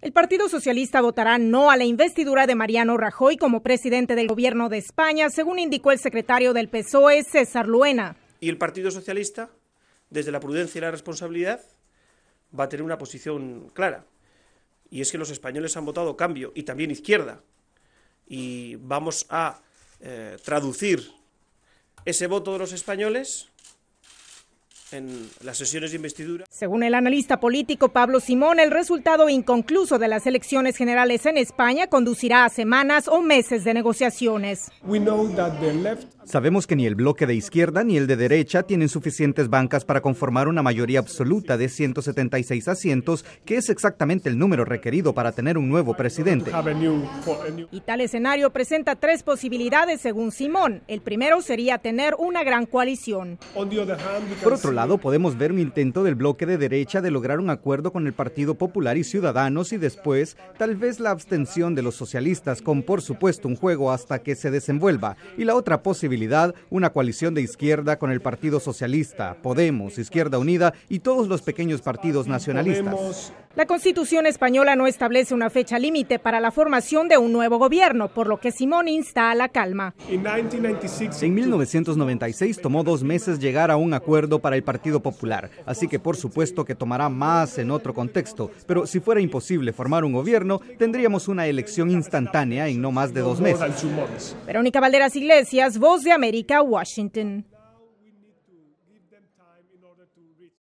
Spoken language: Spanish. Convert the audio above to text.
El Partido Socialista votará no a la investidura de Mariano Rajoy como presidente del gobierno de España, según indicó el secretario del PSOE, César Luena. Y el Partido Socialista, desde la prudencia y la responsabilidad, va a tener una posición clara. Y es que los españoles han votado cambio y también izquierda. Y vamos a eh, traducir ese voto de los españoles en las sesiones de investidura. Según el analista político Pablo Simón, el resultado inconcluso de las elecciones generales en España conducirá a semanas o meses de negociaciones. Sabemos que ni el bloque de izquierda ni el de derecha tienen suficientes bancas para conformar una mayoría absoluta de 176 asientos, que es exactamente el número requerido para tener un nuevo presidente. Y tal escenario presenta tres posibilidades según Simón. El primero sería tener una gran coalición. Por otro lado, podemos ver un intento del bloque de derecha de lograr un acuerdo con el Partido Popular y Ciudadanos y después tal vez la abstención de los socialistas con por supuesto un juego hasta que se desenvuelva. Y la otra posibilidad una coalición de izquierda con el Partido Socialista, Podemos, Izquierda Unida y todos los pequeños partidos nacionalistas. La Constitución española no establece una fecha límite para la formación de un nuevo gobierno, por lo que Simón insta a la calma. En 1996 tomó dos meses llegar a un acuerdo para el Partido Popular, así que por supuesto que tomará más en otro contexto, pero si fuera imposible formar un gobierno, tendríamos una elección instantánea en no más de dos meses. Verónica Valderas Iglesias, Voz de América, Washington.